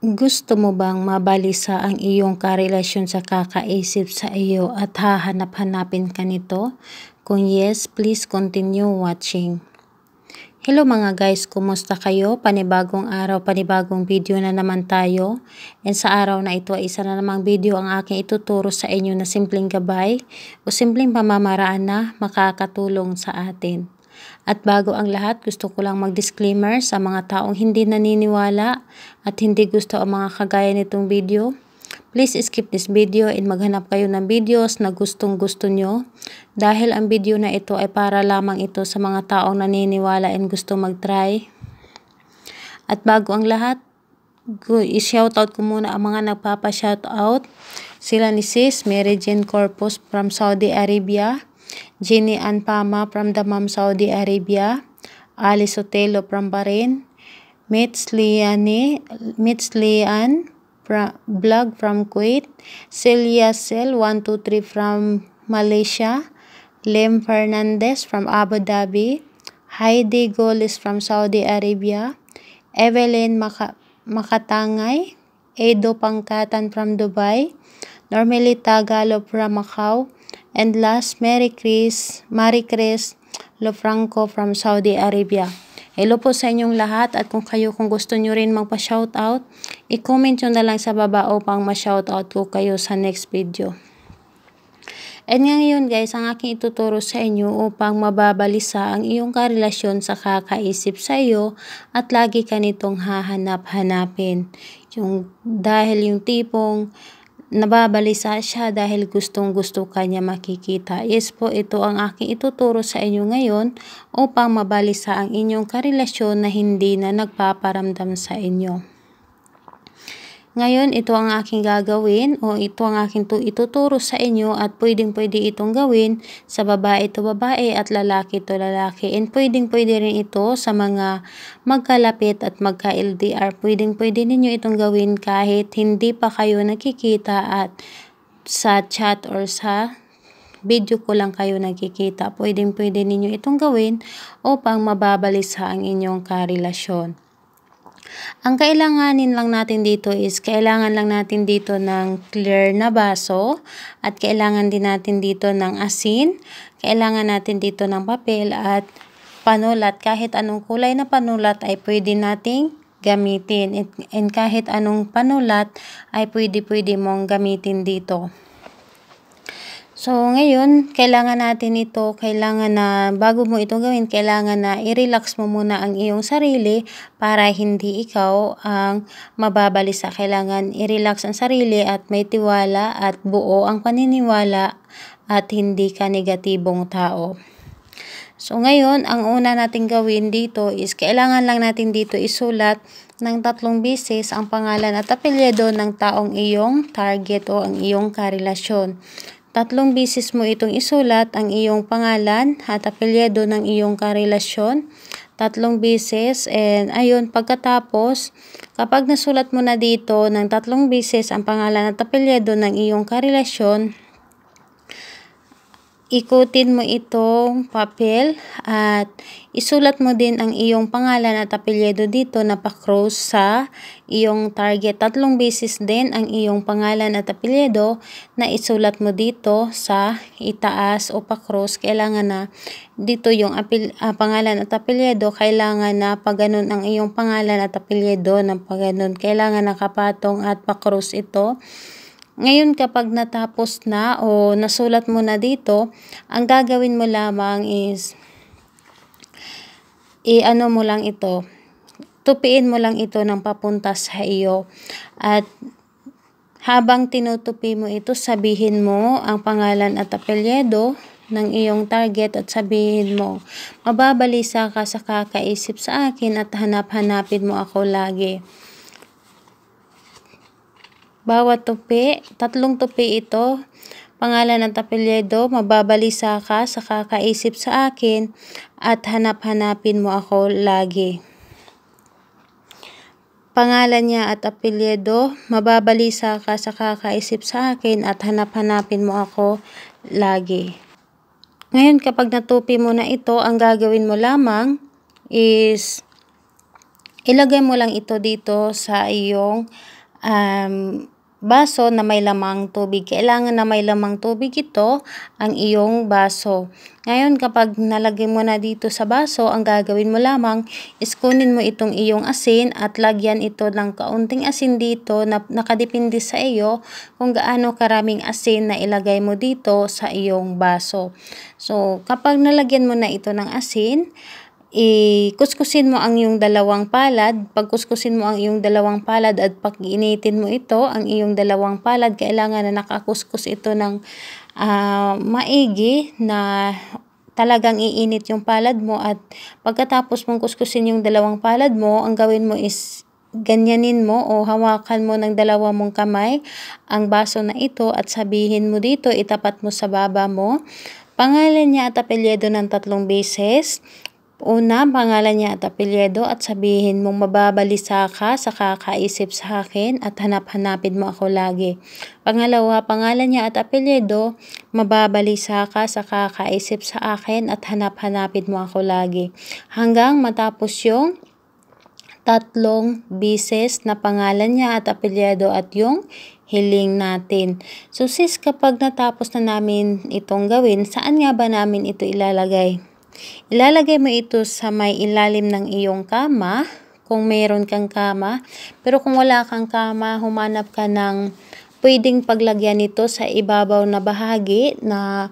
Gusto mo bang mabalisa ang iyong karelasyon sa kakaisip sa iyo at hahanap-hanapin ka nito? Kung yes, please continue watching. Hello mga guys, kumusta kayo? Panibagong araw, panibagong video na naman tayo. And sa araw na ito ay isa na namang video ang aking ituturo sa inyo na simpleng gabay o simpleng pamamaraan na makakatulong sa atin. At bago ang lahat, gusto ko lang mag-disclaimer sa mga taong hindi naniniwala at hindi gusto ang mga kagaya nitong video. Please skip this video and maghanap kayo ng videos na gustong gusto nyo dahil ang video na ito ay para lamang ito sa mga taong naniniwala and gusto mag-try. At bago ang lahat, i-shoutout ko muna ang mga nagpapa-shoutout. Sila ni Sis Mary Jane Corpus from Saudi Arabia, Jenny Ann Pama from Dammam, Saudi Arabia, Alice Otelo from Bahrain, Mitz Liane, Mitz Lian, blog from Kuwait, Celia Sel, 123 from Malaysia, Lem Fernandez from Abu Dhabi, Heidi Golis from Saudi Arabia, Evelyn Maka Makatangay, Edo Pangkatan from Dubai, Normally Tagalog from Macau, And last, Mary Chris, Mary Chris Lofranco from Saudi Arabia. Hello po sa inyong lahat at kung kayo kung gusto nyo rin magpa-shoutout, i-comment nyo na lang sa baba upang ma-shoutout ko kayo sa next video. At ngayon guys, ang aking ituturo sa inyo upang mababalisa ang iyong karelasyon sa kakaisip sa iyo at lagi ka nitong hahanap-hanapin. Yung, dahil yung tipong nababalisa siya dahil gustong gusto kanya makikita. Yes po, ito ang aking ituturo sa inyo ngayon upang mabalisa ang inyong karelasyon na hindi na nagpaparamdam sa inyo. Ngayon, ito ang aking gagawin o ito ang aking tu ituturo sa inyo at pwedeng-pwede itong gawin sa babae to babae at lalaki to lalaki. And pwedeng-pwede rin ito sa mga magkalapit at magka-LDR. Pwedeng-pwede ninyo itong gawin kahit hindi pa kayo nakikita at sa chat or sa video ko lang kayo nakikita. Pwedeng-pwede ninyo itong gawin upang mababalisa ang inyong karelasyon. Ang kailanganin lang natin dito is kailangan lang natin dito ng clear na baso at kailangan din natin dito ng asin, kailangan natin dito ng papel at panulat. Kahit anong kulay na panulat ay pwede nating gamitin. And, kahit anong panulat ay pwede-pwede mong gamitin dito. So, ngayon, kailangan natin ito, kailangan na, bago mo ito gawin, kailangan na i-relax mo muna ang iyong sarili para hindi ikaw ang mababalisa. Kailangan i-relax ang sarili at may tiwala at buo ang paniniwala at hindi ka negatibong tao. So, ngayon, ang una natin gawin dito is, kailangan lang natin dito isulat ng tatlong bisis ang pangalan at apelyido ng taong iyong target o ang iyong karelasyon. Tatlong bisis mo itong isulat ang iyong pangalan at apelyido ng iyong karelasyon. Tatlong bisis and ayun pagkatapos kapag nasulat mo na dito ng tatlong bisis ang pangalan at apelyido ng iyong karelasyon, ikutin mo itong papel at isulat mo din ang iyong pangalan at apelyido dito na pa-cross sa iyong target. Tatlong beses din ang iyong pangalan at apelyido na isulat mo dito sa itaas o pa-cross. Kailangan na dito yung apel, uh, pangalan at apelyido, kailangan na paganon ang iyong pangalan at apelyido ng paganon. Kailangan nakapatong at pa-cross ito. Ngayon kapag natapos na o nasulat mo na dito, ang gagawin mo lamang is i-ano mo lang ito. Tupiin mo lang ito ng papunta sa iyo at habang tinutupi mo ito, sabihin mo ang pangalan at apelyedo ng iyong target at sabihin mo, mababalisa ka sa kakaisip sa akin at hanap-hanapin mo ako lagi. Bawat tupi, tatlong tupi ito, pangalan at apelyido, mababalisa ka sa kakaisip sa akin at hanap-hanapin mo ako lagi. Pangalan niya at apelyido, mababalisa ka sa kakaisip sa akin at hanap-hanapin mo ako lagi. Ngayon kapag natupi mo na ito, ang gagawin mo lamang is ilagay mo lang ito dito sa iyong um, baso na may lamang tubig. Kailangan na may lamang tubig ito ang iyong baso. Ngayon kapag nalagay mo na dito sa baso, ang gagawin mo lamang is kunin mo itong iyong asin at lagyan ito ng kaunting asin dito na nakadepende sa iyo kung gaano karaming asin na ilagay mo dito sa iyong baso. So kapag nalagyan mo na ito ng asin, i-kuskusin mo ang iyong dalawang palad. Pagkuskusin mo ang iyong dalawang palad at pag-initin mo ito, ang iyong dalawang palad, kailangan na nakakuskus ito ng uh, maigi na talagang iinit yung palad mo at pagkatapos mong kuskusin yung dalawang palad mo, ang gawin mo is ganyanin mo o hawakan mo ng dalawa mong kamay ang baso na ito at sabihin mo dito, itapat mo sa baba mo. Pangalan niya at apelyedo ng tatlong beses Una, pangalan niya at apelyedo at sabihin mong mababalisa ka sa kakaisip sa akin at hanap-hanapin mo ako lagi. Pangalawa, pangalan niya at apelyedo, mababalisa ka sa kakaisip sa akin at hanap-hanapin mo ako lagi. Hanggang matapos yung tatlong bises na pangalan niya at apelyedo at yung hiling natin. So sis, kapag natapos na namin itong gawin, saan nga ba namin ito ilalagay? Ilalagay mo ito sa may ilalim ng iyong kama kung mayroon kang kama. Pero kung wala kang kama, humanap ka ng pwedeng paglagyan nito sa ibabaw na bahagi na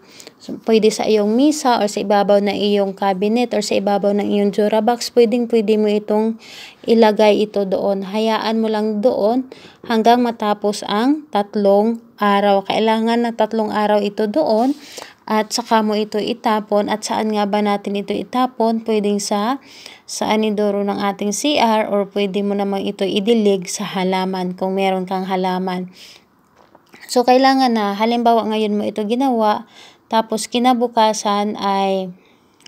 pwede sa iyong misa or sa ibabaw ng iyong cabinet or sa ibabaw ng iyong jura box. Pwedeng pwede mo itong ilagay ito doon. Hayaan mo lang doon hanggang matapos ang tatlong araw. Kailangan na tatlong araw ito doon at saka mo ito itapon at saan nga ba natin ito itapon pwedeng sa sa anidoro ng ating CR or pwede mo namang ito idilig sa halaman kung meron kang halaman so kailangan na halimbawa ngayon mo ito ginawa tapos kinabukasan ay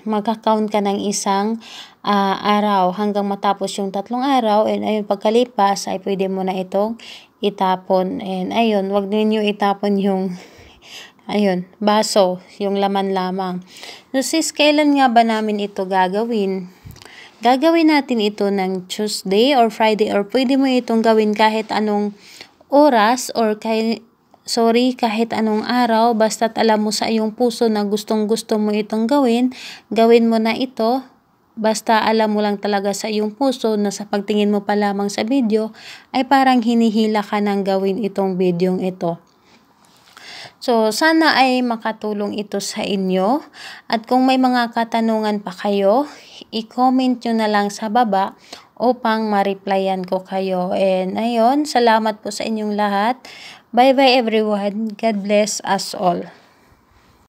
magka-count ka ng isang uh, araw hanggang matapos yung tatlong araw and ayun pagkalipas ay pwede mo na itong itapon and ayun wag niyo itapon yung Ayun, baso, yung laman lamang. So, sis, kailan nga ba namin ito gagawin? Gagawin natin ito ng Tuesday or Friday or pwede mo itong gawin kahit anong oras or kahit, sorry, kahit anong araw. Basta't alam mo sa iyong puso na gustong gusto mo itong gawin, gawin mo na ito. Basta alam mo lang talaga sa iyong puso na sa pagtingin mo pa lamang sa video ay parang hinihila ka ng gawin itong videong ito. So, sana ay makatulong ito sa inyo. At kung may mga katanungan pa kayo, i-comment nyo na lang sa baba upang ma-replyan ko kayo. And ayun, salamat po sa inyong lahat. Bye-bye everyone. God bless us all.